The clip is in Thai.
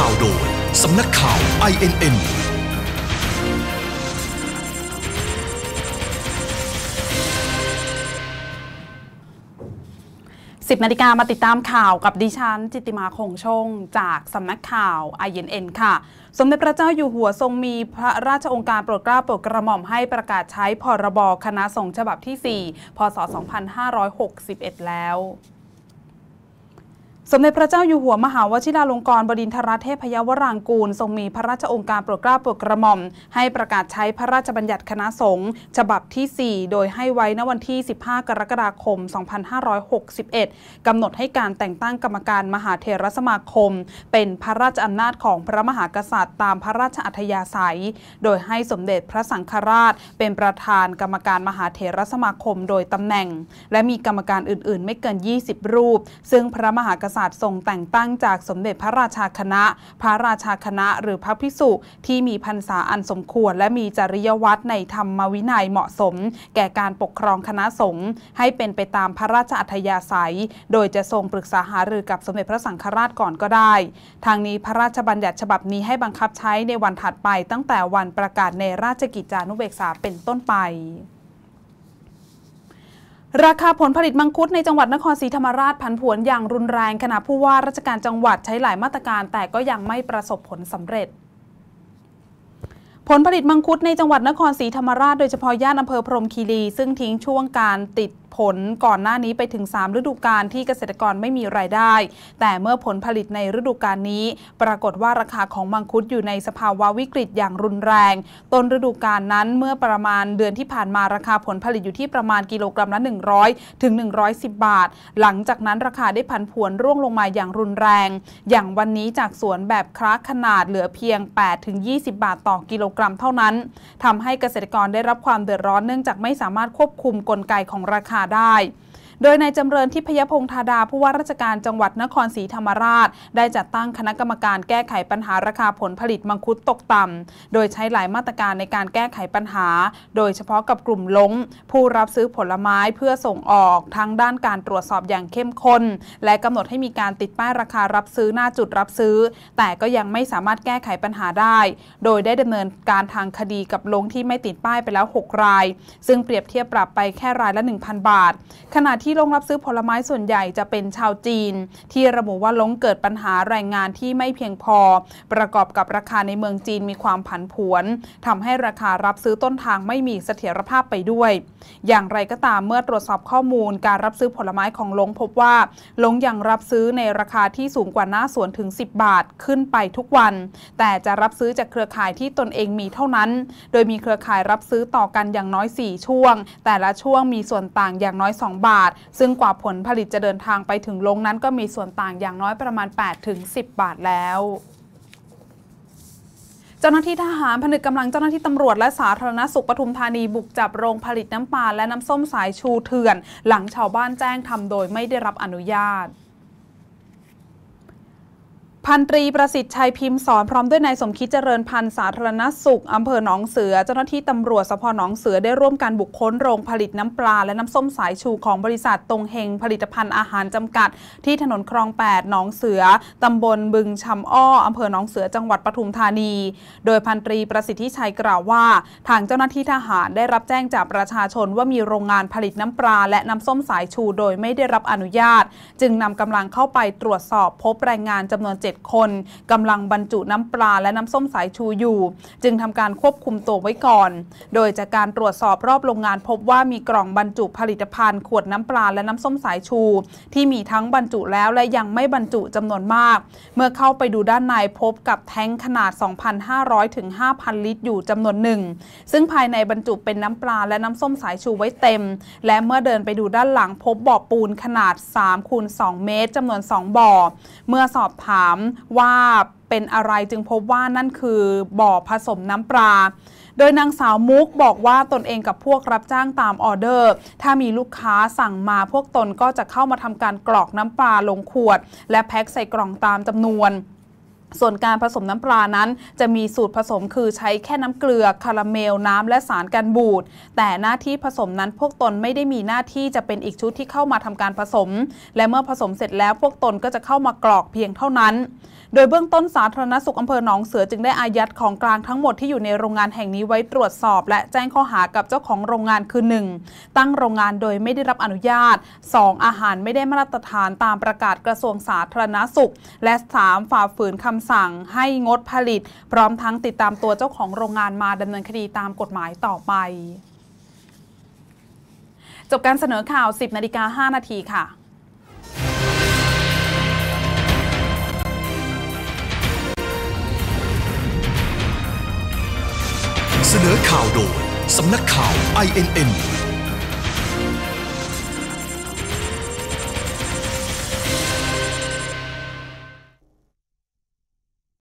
ข่าวโดยสำนักข่าว INN สิบนาฬิกามาติดตามข่าวกับดิฉัน จิติมาคงชงจากสำนักข่าว INN ค่ะ สมเด็จพระเจ้าอยู่หัวทรงมีพระราชองค์การ โปรดเกล้าโปรดกระหม่อมให้ประกาศใช้พรบคณะสงฆ์ฉบับที่ 4พศ2561 แล้วสมเด็จพระเจ้าอยู่หัวมหาวชิราลงกรณบดินทรเทพยวรางกูล ทรงมีพระราชองค์การโปรดเกล้าโปรดกระหม่อม ให้ประกาศใช้พระราชบัญญัติคณะสงฆ์ฉบับที่ 4 โดยให้ไว้ณวันที่ 15 กรกฎาคม 2561 กำหนดให้การแต่งตั้งกรรมการมหาเทรสมาคม เป็นพระราชอำนาจของพระมหากษัตริย์ ตามพระราชอัธยาศัย โดยให้สมเด็จพระสังฆราช เป็นประธานกรรมการมหาเทรสมาคม โดยตำแหน่ง และมีกรรมการอื่น ๆ ไม่เกิน 20 รูป ซึ่งพระมหากษัตริย์ษัตริย์ทรงแต่งตั้งจากสมเด็จพระราชาคณะ พระราชาคณะหรือพระภิกษุที่มีพรรษาอันสมควรและมีจริยวัตรในธรรมวินัยเหมาะสม แก่การปกครองคณะสงฆ์ให้เป็นไปตามพระราชอัธยาศัย โดยจะทรงปรึกษาหารือกับสมเด็จพระสังฆราชก่อนก็ได้ทางนี้พระราชบัญญัติฉบับนี้ให้บังคับใช้ในวันถัดไปตั้งแต่วันประกาศในราชกิจจานุเบกษาเป็นต้นไปราคาผลผลิต มังคุดในจังหวัดนครศรีธรรมราชผันผวนอย่างรุนแรง ขณะผู้ว่าราชการจังหวัดใช้หลายมาตรการ แต่ก็ยังไม่ประสบผลสำเร็จ ผลผลิตมังคุดในจังหวัดนครศรีธรรมราช โดยเฉพาะย่านอำเภอพรมคีรีซึ่งทิ้งช่วงการติดผลก่อนหน้านี้ไปถึง3ฤดูกาลที่เกษตรกรไม่มีรายได้ แต่เมื่อผลผลิตในฤดูกาลนี้ ปรากฏว่าราคาของมังคุดอยู่ในสภาวะวิกฤตอย่างรุนแรง ต้นฤดูกาลนั้นเมื่อประมาณเดือนที่ผ่านมาราคาผลผลิตอยู่ที่ประมาณกิโลกรัมละ 100ถึง110 บาท หลังจากนั้นราคาได้ผันผวนร่วงลงมาอย่างรุนแรง อย่างวันนี้จากสวนแบบคราขนาดเหลือเพียง8ถึง20 บาทต่อกิโลกรัมเท่านั้น ทำให้เกษตรกรได้รับความเดือดร้อนเนื่องจากไม่สามารถควบคุมกลไกของราคาได้โดยนายจำเริญทิพยพงษ์ธาดาผู้ว่าราชการจังหวัดนครศรีธรรมราช ได้จัดตั้งคณะกรรมการแก้ไขปัญหาราคาผลผลิตมังคุดตกต่ำ โดยใช้หลายมาตรการในการแก้ไขปัญหา โดยเฉพาะกับกลุ่มล้ง ผู้รับซื้อผลไม้เพื่อส่งออก ทั้งด้านการตรวจสอบอย่างเข้มข้น และกำหนดให้มีการติดป้ายราคารับซื้อหน้าจุดรับซื้อ แต่ก็ยังไม่สามารถแก้ไขปัญหาได้ โดยได้ดำเนินการทางคดีกับล้งที่ไม่ติดป้ายไปแล้ว6ราย ซึ่งเปรียบเทียบปรับไปแค่รายละ 1,000 บาท ขณะที่ที่ลงรับซื้อผลไม้ส่วนใหญ่จะเป็นชาวจีนที่ระบุว่าลงเกิดปัญหาแรงงานที่ไม่เพียงพอ ประกอบกับราคาในเมืองจีนมีความผันผวนทำให้ราคารับซื้อต้นทางไม่มีเสถียรภาพไปด้วย อย่างไรก็ตามเมื่อตรวจสอบข้อมูล การรับซื้อผลไม้ของลงพบว่าลงยังรับซื้อในราคาที่สูงกว่าหน้าสวนถึง 10 บาทขึ้นไปทุกวัน แต่จะรับซื้อจากเครือข่ายที่ตนเองมีเท่านั้น โดยมีเครือข่ายรับซื้อต่อกันอย่างน้อย 4ช่วง แต่ละช่วงมีส่วนต่างอย่างน้อย 2 บาทซึ่งกว่าผลผลิตจะเดินทางไปถึงลงนั้นก็มีส่วนต่างอย่างน้อยประมาณ 8-10 บาทแล้ว เจ้าหน้าที่ทหารผนึกกำลังเจ้าหน้าที่ตำรวจและสาธารณสุขปทุมธานีบุกจับโรงผลิตน้ำปลาและน้ำส้มสายชูเถื่อน หลังชาวบ้านแจ้งทำโดยไม่ได้รับอนุญาตพันตรีประสิทธิ์ชัยพิมพ์สอนพร้อมด้วยนายสมคิดเจริญพันธ์สาธารณสุข อำเภอหนองเสือเจ้าหน้าที่ตำรวจสพหนองเสือได้ร่วมกันบุคคลโรงผลิตน้ำปลา และน้ำส้มสายชูของบริษัทตรงเฮงผลิตภัณฑ์อาหารจำกัด ที่ถนนคลอง8หนองเสือ ตำบลบึงชำอ้ออำเภอหนองเสือจังหวัดปทุมธานี โดยพันตรีประสิทธิ์ชัยกล่าวว่า ทางเจ้าหน้าที่ทหารได้รับแจ้งจากประชาชนว่ามีโรงงานผลิตน้ำปลาและน้ำส้มสายชูโดยไม่ได้รับอนุญาต จึงนำกำลังเข้าไปตรวจสอบพบแรงงานจำนวนเจ7คนกำลังบรรจุน้ำปลาและน้ำส้มสายชูอยู่ จึงทำการควบคุมตัวไว้ก่อน โดยจากการตรวจสอบรอบโรงงานพบว่ามีกล่องบรรจุผลิตภัณฑ์ ขวดน้ำปลาและน้ำส้มสายชู ที่มีทั้งบรรจุแล้วและยังไม่บรรจุจำนวนมาก เมื่อเข้าไปดูด้านในพบกับแท้งขนาด 2,500ถึง5,000 ลิตรอยู่จำนวนหนึ่งซึ่งภายในบรรจุเป็นน้ำปลาและน้ำส้มสายชูไว้เต็ม และเมื่อเดินไปดูด้านหลังพบบ่อปูนขนาด3คูณ2เมตรจำนวน 2 บ่อเมื่อสอบถามว่าเป็นอะไรจึงพบว่านั่นคือบ่อผสมน้ำปลา โดยนางสาวมุกบอกว่าตนเองกับพวกรับจ้างตามออเดอร์ ถ้ามีลูกค้าสั่งมาพวกตนก็จะเข้ามาทำการกรอกน้ำปลาลงขวด และแพ็คใส่กล่องตามจำนวนส่วนการผสมน้ำปลานั้น จะมีสูตรผสมคือใช้แค่น้ำเกลือ คาราเมลน้ำและสารกันบูด แต่หน้าที่ผสมนั้นพวกตนไม่ได้มีหน้าที่จะเป็นอีกชุดที่เข้ามาทำการผสม และเมื่อผสมเสร็จแล้วพวกตนก็จะเข้ามากรอกเพียงเท่านั้นโดยเบื้องต้นสาธารณสุขอำเภอหนองเสือจึงได้ อายัดของกลางทั้งหมดที่อยู่ในโรงงานแห่งนี้ไว้ตรวจสอบ และแจ้งข้อหากับเจ้าของโรงงานคือ 1. ตั้งโรงงานโดยไม่ได้รับอนุญาต 2. อาหารไม่ได้มาตรฐานตามประกาศกระทรวงสาธารณสุข และ 3. ฝ่าฝืนคำสั่งให้งดผลิตพร้อมทั้งติดตามตัวเจ้าของโรงงานมาดำเนินคดีตามกฎหมายต่อไป จบการเสนอข่าว 10 นาฬิกา5นาทีค่ะ เสนอข่าวโดยสำนักข่าว INN